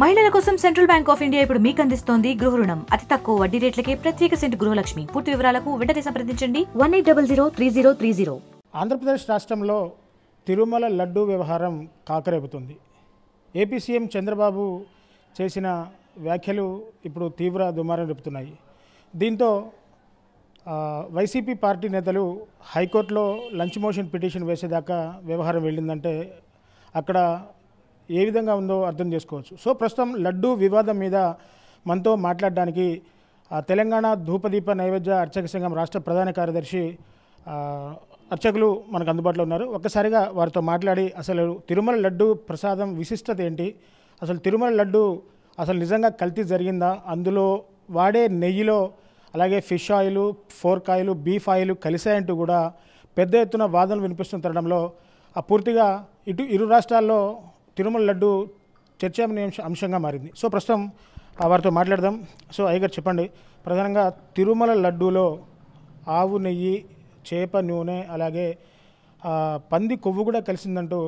మహిళల కోసం central bank of India ఇప్పుడు మీకు అందిస్తోంది గృహ రుణం అతి తక్కువ వడ్డీ రేట్లకే ప్రత్యేక సెంట్ గృహలక్ష్మి పూర్తి వివరాలకు వెంటనే సంప్రదించండి one eight double zero three zero three zero Andhra Pradesh రాష్ట్రంలో తిరుమల లడ్డూ వ్యవహారం కాకరేపుతుంది ఏపీ సీఎం చంద్రబాబు చేసిన వ్యాఖ్యలు ఇప్పుడు తీవ్ర దుమారం రేపుతున్నాయి దీంతో వైసీపీ పార్టీ నేతలు హైకోర్టులో లంచ్ మోషన్ పిటిషన్ వేసేదాకా వ్యవహారం వెళ్ళిందంటే అక్కడ ఏ విధంగా ఉందో అర్థం చేసుకోవచ్చు సో ప్రస్తుతం లడ్డూ వివాదం మీద మనతో మాట్లాడడానికి తెలంగాణ ధూపదీప నైవేద్య అర్చక సంఘం రాష్ట్ర ప్రధాన కార్యదర్శి అర్చకులు మనకు అందుబాటులో ఉన్నారు ఒక్కసారిగా వారితో మాట్లాడి అసలు తిరుమల లడ్డు ప్రసాదం విశిష్టత ఏంటి అసలు తిరుమల లడ్డు అసలు నిజంగా కల్తీ జరిగిందా అందులో వాడే నెయ్యిలో అలాగే fish oil pork oil beef oil కలిసాయంటూ కూడా పెద్ద ఎత్తున వాదనలు వినిపిస్తున్న ఆ పూర్తిగా ఇటు ఇరు రాష్ట్రాల్లో తిరుమల లడ్డు చర్చాంశ అంశంగా మారింది సో ప్రస్తుతం వారితో మాట్లాడదాం సో అయ్యగారు చెప్పండి ప్రధానంగా తిరుమల లడ్డూలో ఆవు నెయ్యి చేప నూనె అలాగే పంది కొవ్వు కూడా కలిసిందంటూ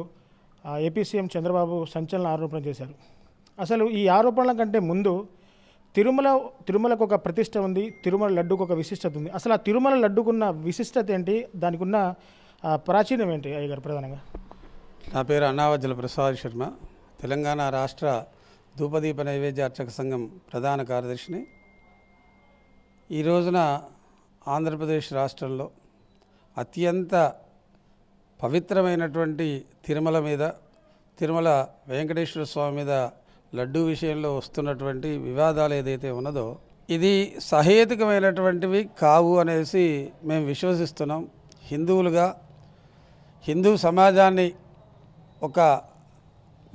ఏపీ సీఎం చంద్రబాబు సంచలన ఆరోపణ చేశారు అసలు ఈ ఆరోపణల కంటే ముందు తిరుమల తిరుమలకు ఒక ప్రతిష్ట ఉంది తిరుమల లడ్డుకు ఒక విశిష్టత ఉంది అసలు ఆ తిరుమల లడ్డుకున్న విశిష్టత ఏంటి దానికి ఉన్న ప్రాచీనం ఏంటి అయ్యగారు ప్రధానంగా నా పేరు అన్నావజ్జల ప్రసాద్ శర్మ తెలంగాణ రాష్ట్ర ధూపదీప నైవేద్య అర్చక సంఘం ప్రధాన కార్యదర్శిని ఈ రోజున ఆంధ్రప్రదేశ్ రాష్ట్రంలో అత్యంత పవిత్రమైనటువంటి తిరుమల మీద తిరుమల వెంకటేశ్వర స్వామి మీద లడ్డూ విషయంలో వస్తున్నటువంటి వివాదాలు ఏదైతే ఉన్నదో ఇది సహేతుకమైనటువంటివి కావు అనేసి మేము విశ్వసిస్తున్నాం హిందువులుగా హిందూ సమాజాన్ని ఒక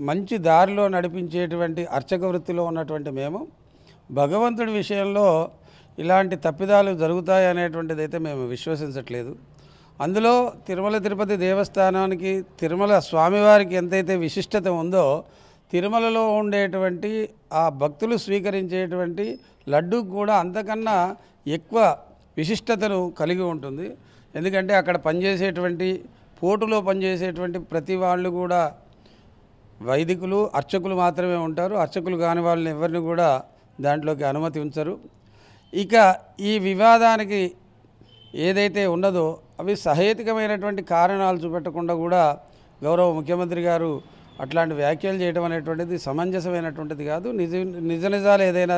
మంచి దారిలో నడిపించేటువంటి అర్చక వృత్తిలో ఉన్నటువంటి మేము భగవంతుడి విషయంలో ఇలాంటి తప్పిదాలు జరుగుతాయి అనేటువంటిది అయితే మేము విశ్వసించట్లేదు అందులో తిరుమల తిరుపతి దేవస్థానానికి తిరుమల స్వామివారికి ఎంతైతే విశిష్టత ఉందో తిరుమలలో ఉండేటువంటి ఆ భక్తులు స్వీకరించేటువంటి లడ్డు కూడా అంతకన్నా ఎక్కువ విశిష్టతను కలిగి ఉంటుంది ఎందుకంటే అక్కడ పనిచేసేటువంటి కోర్టులో పనిచేసేటువంటి ప్రతి వాళ్ళు కూడా వైదికులు అర్చకులు మాత్రమే ఉంటారు అర్చకులు కాని వాళ్ళని ఎవరిని కూడా దాంట్లోకి అనుమతి ఉంచరు ఇక ఈ వివాదానికి ఏదైతే ఉన్నదో అవి సహేతుకమైనటువంటి కారణాలు చూపెట్టకుండా కూడా గౌరవ ముఖ్యమంత్రి గారు అట్లాంటి వ్యాఖ్యలు చేయడం అనేటువంటిది సమంజసమైనటువంటిది కాదు నిజ నిజ నిజాలు ఏదైనా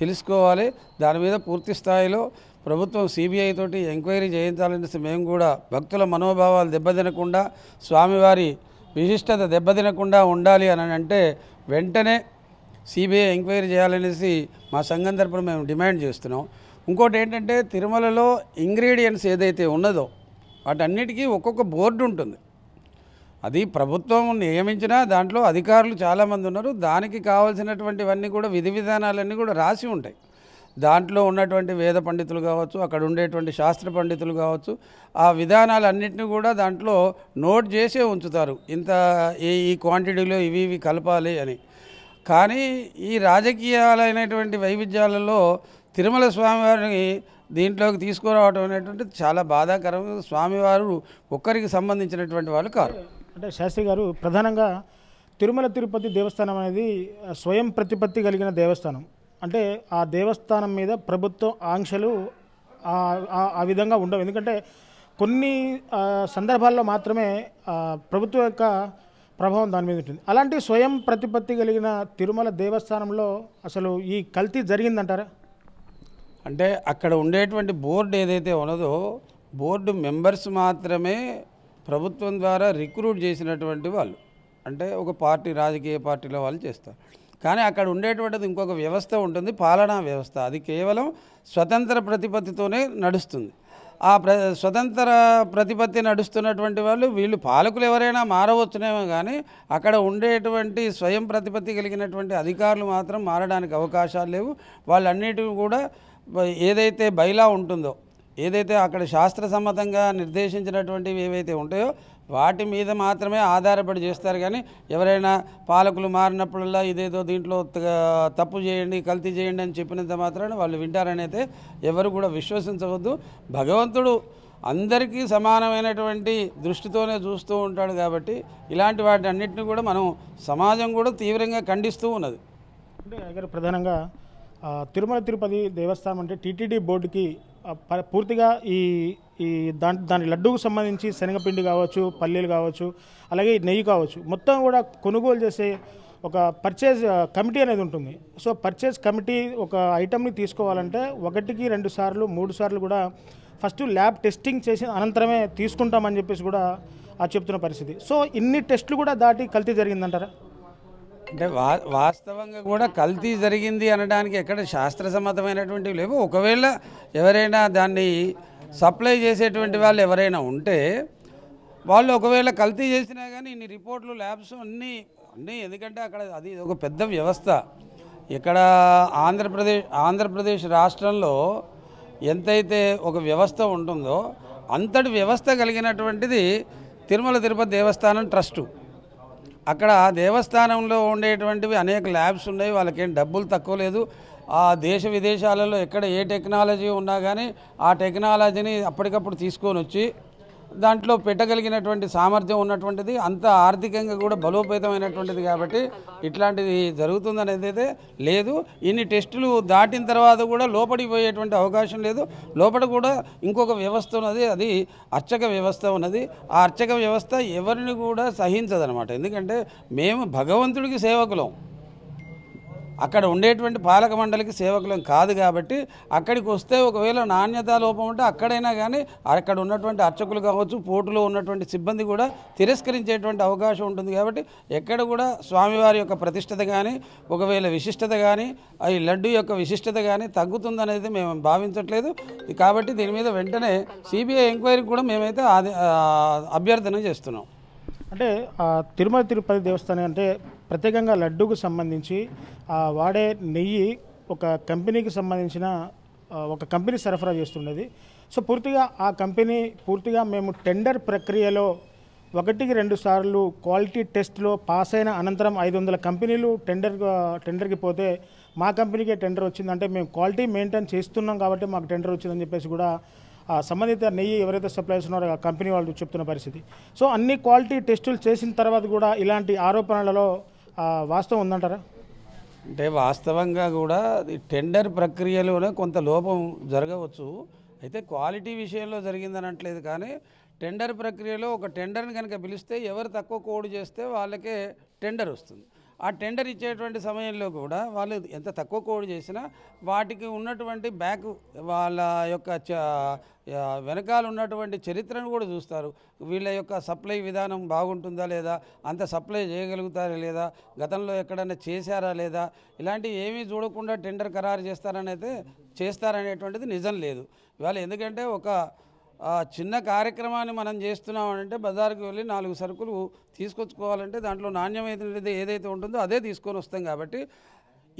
తెలుసుకోవాలి దాని మీద పూర్తి స్థాయిలో ప్రభుత్వం సిబిఐ తోటి ఎంక్వైరీ చేయించాలనేసి మేము కూడా భక్తుల మనోభావాలు దెబ్బతినకుండా స్వామివారి విశిష్టత దెబ్బతినకుండా ఉండాలి అని అంటే వెంటనే సిబిఐ ఎంక్వైరీ చేయాలనేసి మా సంఘం తరపున మేము డిమాండ్ చేస్తున్నాం ఇంకోటి ఏంటంటే తిరుమలలో ఇంగ్రీడియంట్స్ ఏదైతే ఉన్నదో వాటన్నిటికీ ఒక్కొక్క బోర్డు ఉంటుంది అది ప్రభుత్వం నియమించినా దాంట్లో అధికారులు చాలామంది ఉన్నారు దానికి కావాల్సినటువంటివన్నీ కూడా విధి విధానాలన్నీ కూడా రాసి ఉంటాయి దాంట్లో ఉన్నటువంటి వేద పండితులు కావచ్చు అక్కడ ఉండేటువంటి శాస్త్ర పండితులు కావచ్చు ఆ విధానాలన్నింటినీ కూడా దాంట్లో నోట్ చేసే ఉంచుతారు ఇంత ఈ క్వాంటిటీలో ఇవి ఇవి కలపాలి అని కానీ ఈ రాజకీయాలైనటువంటి వైవిధ్యాలలో తిరుమల స్వామివారిని దీంట్లోకి తీసుకురావడం అనేటువంటిది చాలా బాధాకరం స్వామివారు ఒక్కరికి సంబంధించినటువంటి వాళ్ళు కారు అంటే శాస్త్రి గారు ప్రధానంగా తిరుమల తిరుపతి దేవస్థానం అనేది స్వయం ప్రతిపత్తి కలిగిన దేవస్థానం అంటే ఆ దేవస్థానం మీద ప్రభుత్వం ఆంక్షలు ఆ విధంగా ఉండవు ఎందుకంటే కొన్ని సందర్భాల్లో మాత్రమే ప్రభుత్వం యొక్క ప్రభావం దాని మీద ఉంటుంది అలాంటి స్వయం ప్రతిపత్తి కలిగిన తిరుమల దేవస్థానంలో అసలు ఈ కల్తీ జరిగిందంటారా అంటే అక్కడ ఉండేటువంటి బోర్డు ఏదైతే ఉన్నదో బోర్డు మెంబర్స్ మాత్రమే ప్రభుత్వం ద్వారా రిక్రూట్ చేసినటువంటి వాళ్ళు అంటే ఒక పార్టీ రాజకీయ పార్టీలో వాళ్ళు చేస్తారు కానీ అక్కడ ఉండేటువంటిది ఇంకొక వ్యవస్థ ఉంటుంది పాలనా వ్యవస్థ అది కేవలం స్వతంత్ర ప్రతిపత్తితోనే నడుస్తుంది ఆ ప్ర స్వతంత్ర ప్రతిపత్తి నడుస్తున్నటువంటి వాళ్ళు వీళ్ళు పాలకులు ఎవరైనా మారవచ్చునేమో కానీ అక్కడ ఉండేటువంటి స్వయం ప్రతిపత్తి కలిగినటువంటి అధికారులు మాత్రం మారడానికి అవకాశాలు లేవు వాళ్ళన్నిటిని కూడా ఏదైతే బైలా ఉంటుందో ఏదైతే అక్కడ శాస్త్ర సమ్మతంగా నిర్దేశించినటువంటివి ఏవైతే ఉంటాయో వాటి మీద మాత్రమే ఆధారపడి చేస్తారు కానీ ఎవరైనా పాలకులు మారినప్పుడల్లా ఇదేదో దీంట్లో తప్పు చేయండి కల్తీ చేయండి అని చెప్పినంత మాత్రాన వాళ్ళు వింటారని అయితే ఎవరు కూడా విశ్వసించవద్దు భగవంతుడు అందరికీ సమానమైనటువంటి దృష్టితోనే చూస్తూ ఉంటాడు కాబట్టి ఇలాంటి వాటి అన్నింటిని కూడా మనం సమాజం కూడా తీవ్రంగా ఖండిస్తూ ఉన్నది ప్రధానంగా తిరుమల తిరుపతి దేవస్థానం అంటే టీటీడీ బోర్డుకి పూర్తిగా ఈ ఈ దాని దాని లడ్డూకు సంబంధించి శనగపిండి కావచ్చు పల్లీలు కావచ్చు అలాగే నెయ్యి కావచ్చు మొత్తం కూడా కొనుగోలు చేసే ఒక పర్చేజ్ కమిటీ అనేది ఉంటుంది సో పర్చేజ్ కమిటీ ఒక ఐటమ్ని తీసుకోవాలంటే ఒకటికి రెండు సార్లు మూడు సార్లు కూడా ఫస్ట్ ల్యాబ్ టెస్టింగ్ చేసిన అనంతరమే తీసుకుంటామని చెప్పేసి కూడా ఆ చెప్తున్న పరిస్థితి సో ఇన్ని టెస్టులు కూడా దాటి కల్తీ జరిగిందంటారా అంటే వా వాస్తవంగా కూడా కల్తీ జరిగింది అనడానికి ఎక్కడ శాస్త్ర సమ్మతమైనటువంటివి లేవు ఒకవేళ ఎవరైనా దాన్ని సప్లై చేసేటువంటి వాళ్ళు ఎవరైనా ఉంటే వాళ్ళు ఒకవేళ కల్తీ చేసినా కానీ ఇన్ని రిపోర్ట్లు ల్యాబ్స్ అన్నీ అన్నీ ఎందుకంటే అక్కడ అది ఒక పెద్ద వ్యవస్థ ఇక్కడ ఆంధ్రప్రదేశ్ ఆంధ్రప్రదేశ్ రాష్ట్రంలో ఎంతైతే ఒక వ్యవస్థ ఉంటుందో అంతటి వ్యవస్థ కలిగినటువంటిది తిరుమల తిరుపతి దేవస్థానం ట్రస్టు అక్కడ దేవస్థానంలో ఉండేటువంటివి అనేక ల్యాబ్స్ ఉన్నాయి వాళ్ళకేం డబ్బులు తక్కువ లేదు ఆ దేశ విదేశాలలో ఎక్కడ ఏ టెక్నాలజీ ఉన్నా కానీ ఆ టెక్నాలజీని అప్పటికప్పుడు తీసుకొని వచ్చి దాంట్లో పెట్టగలిగినటువంటి సామర్థ్యం ఉన్నటువంటిది అంత ఆర్థికంగా కూడా బలోపేతమైనటువంటిది కాబట్టి ఇట్లాంటిది జరుగుతుందనేది అయితే లేదు ఇన్ని టెస్టులు దాటిన తర్వాత కూడా లోపలికి పోయేటువంటి అవకాశం లేదు లోపల కూడా ఇంకొక వ్యవస్థ ఉన్నది అది అర్చక వ్యవస్థ ఉన్నది ఆ అర్చక వ్యవస్థ ఎవరిని కూడా సహించదనమాట ఎందుకంటే మేము భగవంతుడికి సేవకులం అక్కడ ఉండేటువంటి పాలక మండలికి సేవకులం కాదు కాబట్టి అక్కడికి వస్తే ఒకవేళ నాణ్యత లోపం ఉంటే అక్కడైనా కానీ అక్కడ ఉన్నటువంటి అర్చకులు కావచ్చు పోటులో ఉన్నటువంటి సిబ్బంది కూడా తిరస్కరించేటువంటి అవకాశం ఉంటుంది కాబట్టి ఎక్కడ కూడా స్వామివారి యొక్క ప్రతిష్టత కానీ ఒకవేళ విశిష్టత కానీ ఈ లడ్డు యొక్క విశిష్టత కానీ తగ్గుతుందనేది మేము భావించట్లేదు కాబట్టి దీని మీద వెంటనే సిబిఐ ఎంక్వైరీ కూడా మేమైతే అభ్యర్థన చేస్తున్నాం అంటే తిరుమల తిరుపతి దేవస్థానం అంటే ప్రత్యేకంగా లడ్డూకు సంబంధించి వాడే నెయ్యి ఒక కంపెనీకి సంబంధించిన ఒక కంపెనీ సరఫరా చేస్తుండేది సో పూర్తిగా ఆ కంపెనీ పూర్తిగా మేము టెండర్ ప్రక్రియలో ఒకటికి రెండు సార్లు క్వాలిటీ టెస్ట్లో పాస్ అయిన అనంతరం ఐదు వందల కంపెనీలు టెండర్ టెండర్కి పోతే మా కంపెనీకే టెండర్ వచ్చిందంటే మేము క్వాలిటీ మెయింటైన్ చేస్తున్నాం కాబట్టి మాకు టెండర్ వచ్చిందని చెప్పేసి కూడా సంబంధిత నెయ్యి ఎవరైతే సప్లైస్ ఉన్నారో ఆ కంపెనీ వాళ్ళు చెప్తున్న పరిస్థితి సో అన్ని క్వాలిటీ టెస్టులు చేసిన తర్వాత కూడా ఇలాంటి ఆరోపణలలో వాస్తవం ఉందంటారా అంటే వాస్తవంగా కూడా టెండర్ ప్రక్రియలోనే కొంత లోపం జరగవచ్చు అయితే క్వాలిటీ విషయంలో జరిగిందనట్లేదు అనట్లేదు కానీ టెండర్ ప్రక్రియలో ఒక టెండర్ని కనుక పిలిస్తే ఎవరు తక్కువ కోడ్ చేస్తే వాళ్ళకే టెండర్ వస్తుంది ఆ టెండర్ ఇచ్చేటువంటి సమయంలో కూడా వాళ్ళు ఎంత తక్కువ కోడ్ చేసినా వాటికి ఉన్నటువంటి బ్యాక్ వాళ్ళ యొక్క వెనకాల ఉన్నటువంటి చరిత్రను కూడా చూస్తారు వీళ్ళ యొక్క సప్లై విధానం బాగుంటుందా లేదా అంత సప్లై చేయగలుగుతారా లేదా గతంలో ఎక్కడైనా చేశారా లేదా ఇలాంటివి ఏమీ చూడకుండా టెండర్ ఖరారు చేస్తారనైతే చేస్తారనేటువంటిది నిజం లేదు ఇవాళ ఎందుకంటే ఒక చిన్న కార్యక్రమాన్ని మనం చేస్తున్నామంటే బజార్కి వెళ్ళి నాలుగు సరుకులు తీసుకొచ్చుకోవాలంటే దాంట్లో నాణ్యమైనది ఏదైతే ఉంటుందో అదే తీసుకొని వస్తాం కాబట్టి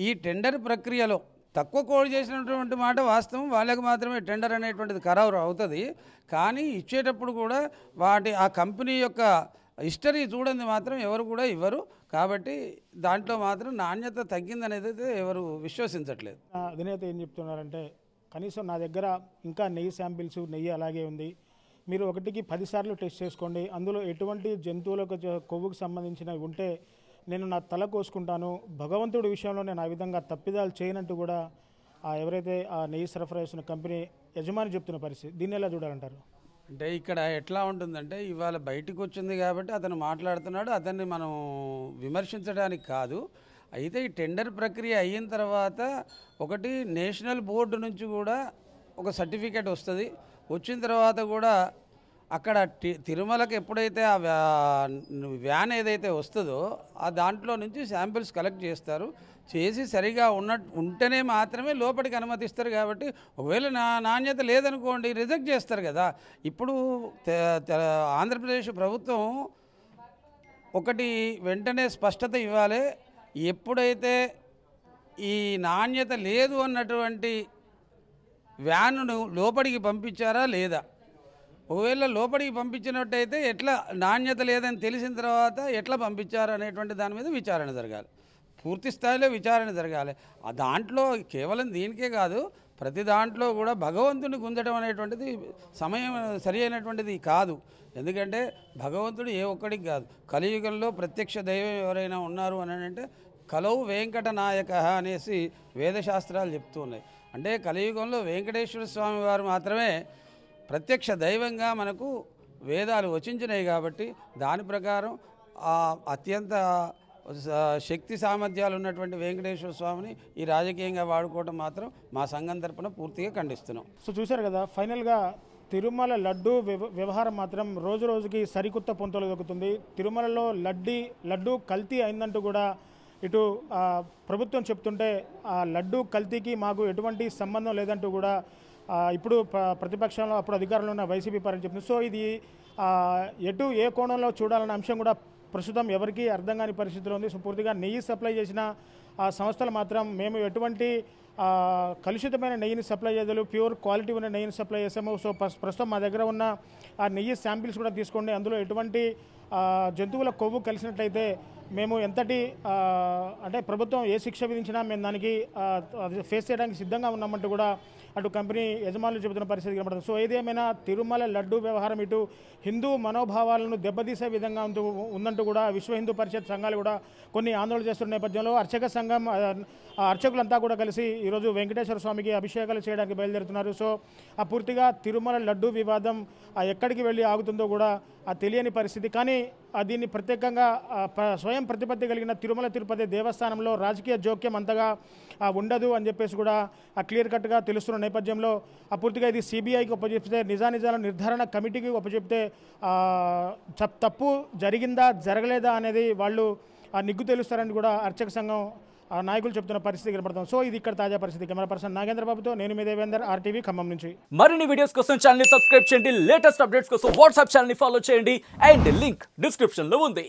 ఈ టెండర్ ప్రక్రియలో తక్కువ కోడ్ చేసినటువంటి మాట వాస్తవం వాళ్ళకి మాత్రమే టెండర్ అనేటువంటిది ఖరారు అవుతుంది కానీ ఇచ్చేటప్పుడు కూడా వాటి ఆ కంపెనీ యొక్క హిస్టరీ చూడండి మాత్రం ఎవరు కూడా ఇవ్వరు కాబట్టి దాంట్లో మాత్రం నాణ్యత తగ్గిందనేది ఎవరు విశ్వసించట్లేదు అధినేత ఏం చెప్తున్నారంటే కనీసం నా దగ్గర ఇంకా నెయ్యి శాంపిల్స్ నెయ్యి అలాగే ఉంది మీరు ఒకటికి పదిసార్లు టెస్ట్ చేసుకోండి అందులో ఎటువంటి జంతువులకు కొవ్వుకు సంబంధించినవి ఉంటే నేను నా తల కోసుకుంటాను భగవంతుడి విషయంలో నేను ఆ విధంగా తప్పిదాలు చేయనంటూ కూడా ఆ ఎవరైతే ఆ నెయ్యి సరఫరా చేస్తున్న కంపెనీ యజమాని చెప్తున్న పరిస్థితి దీన్ని ఎలా చూడాలంటారు అంటే ఇక్కడ ఎట్లా ఉంటుందంటే ఇవాళ బయటకు వచ్చింది కాబట్టి అతను మాట్లాడుతున్నాడు అతన్ని మనం విమర్శించడానికి కాదు అయితే ఈ టెండర్ ప్రక్రియ అయిన తర్వాత ఒకటి నేషనల్ బోర్డు నుంచి కూడా ఒక సర్టిఫికేట్ వస్తుంది వచ్చిన తర్వాత కూడా అక్కడ తిరుమలకు ఎప్పుడైతే ఆ వ్యాన్ ఏదైతే వస్తుందో ఆ దాంట్లో నుంచి శాంపిల్స్ కలెక్ట్ చేస్తారు చేసి సరిగా ఉన్న ఉంటేనే మాత్రమే లోపలికి అనుమతిస్తారు కాబట్టి ఒకవేళ నా నాణ్యత లేదనుకోండి రిజెక్ట్ చేస్తారు కదా ఇప్పుడు ఆంధ్రప్రదేశ్ ప్రభుత్వం ఒకటి వెంటనే స్పష్టత ఇవ్వాలి ఎప్పుడైతే ఈ నాణ్యత లేదు అన్నటువంటి వ్యానును లోపలికి పంపించారా లేదా ఒకవేళ లోపలికి పంపించినట్టయితే ఎట్లా నాణ్యత లేదని తెలిసిన తర్వాత ఎట్లా పంపించారు అనేటువంటి దాని మీద విచారణ జరగాలి పూర్తి స్థాయిలో విచారణ జరగాలి దాంట్లో కేవలం దీనికే కాదు ప్రతి దాంట్లో కూడా భగవంతుని గుంజడం అనేటువంటిది సమయం సరి అయినటువంటిది కాదు ఎందుకంటే భగవంతుడు ఏ ఒక్కడికి కాదు కలియుగంలో ప్రత్యక్ష దైవం ఎవరైనా ఉన్నారు అని అంటే కలవు వెంకటనాయక అనేసి వేదశాస్త్రాలు చెప్తూ ఉన్నాయి అంటే కలియుగంలో వెంకటేశ్వర స్వామి వారు మాత్రమే ప్రత్యక్ష దైవంగా మనకు వేదాలు వచించినాయి కాబట్టి దాని ప్రకారం అత్యంత శక్తి సామర్థ్యాలు ఉన్నటువంటి వెంకటేశ్వర స్వామిని ఈ రాజకీయంగా వాడుకోవడం మాత్రం మా సంఘం తరపున పూర్తిగా ఖండిస్తున్నాం సో చూశారు కదా ఫైనల్గా తిరుమల లడ్డు వ్యవహారం మాత్రం రోజు రోజుకి సరికొత్త పొంతలు దొరుకుతుంది తిరుమలలో లడ్డీ లడ్డు కల్తీ అయిందంటూ కూడా ఇటు ప్రభుత్వం చెప్తుంటే ఆ లడ్డు కల్తీకి మాకు ఎటువంటి సంబంధం లేదంటూ కూడా ఇప్పుడు ప్రతిపక్షంలో అప్పుడు అధికారంలో ఉన్న వైసీపీ పార్టీ చెప్తుంది సో ఇది ఎటు ఏ కోణంలో చూడాలన్న అంశం కూడా ప్రస్తుతం ఎవరికీ అర్థం కాని పరిస్థితిలో ఉంది సో పూర్తిగా నెయ్యి సప్లై చేసిన ఆ సంస్థలు మాత్రం మేము ఎటువంటి కలుషితమైన నెయ్యిని సప్లై చేయలేదు ప్యూర్ క్వాలిటీ ఉన్న నెయ్యిని సప్లై చేసాము సో ప్రస్తుతం మా దగ్గర ఉన్న ఆ నెయ్యి శాంపిల్స్ కూడా తీసుకోండి అందులో ఎటువంటి జంతువుల కొవ్వు కలిసినట్లయితే మేము ఎంతటి అంటే ప్రభుత్వం ఏ శిక్ష విధించినా మేము దానికి ఫేస్ చేయడానికి సిద్ధంగా ఉన్నామంటూ కూడా అటు కంపెనీ యజమానులు చెబుతున్న పరిస్థితి కనబడుతుంది సో ఏదేమైనా తిరుమల లడ్డు వ్యవహారం ఇటు హిందూ మనోభావాలను దెబ్బతీసే విధంగా ఉందంటూ కూడా విశ్వ హిందూ పరిషత్ సంఘాలు కూడా కొన్ని ఆందోళన చేస్తున్న నేపథ్యంలో అర్చక సంఘం అర్చకులంతా కూడా కలిసి ఈరోజు వెంకటేశ్వర స్వామికి అభిషేకాలు చేయడానికి బయలుదేరుతున్నారు సో ఆ పూర్తిగా తిరుమల లడ్డు వివాదం ఎక్కడికి వెళ్ళి ఆగుతుందో కూడా తెలియని పరిస్థితి కానీ దీన్ని ప్రత్యేకంగా స్వయం ప్రతిపత్తి కలిగిన తిరుమల తిరుపతి దేవస్థానంలో రాజకీయ జోక్యం అంతగా ఉండదు అని చెప్పేసి కూడా క్లియర్ కట్గా తెలుస్తున్న నేపథ్యంలో పూర్తిగా ఇది సిబిఐకి ఉపజెప్తే నిజానిజాల నిర్ధారణ కమిటీకి ఉపజెప్తే తప్పు జరిగిందా జరగలేదా అనేది వాళ్ళు నిగ్గు తెలుస్తారని కూడా అర్చక సంఘం ఆ నాయకులు చెప్తున్న పరిస్థితి కనబడతాం సో ఇది ఇక్కడ తాజా పరిస్థితి కెమెరా పర్సన్ బాబుతో నేను మీ దేవేందర్ ఆర్టీవీ ఖమ్మం నుంచి మరిన్ని వీడియోస్ కోసం ఛానల్ సబ్స్క్రైబ్ చేయండి లేటెస్ట్ అప్డేట్స్ కోసం వాట్సాప్ ఛానల్ ఫాలో చేయండి అండ్ లింక్ డిస్క్రిప్షన్ లో ఉంది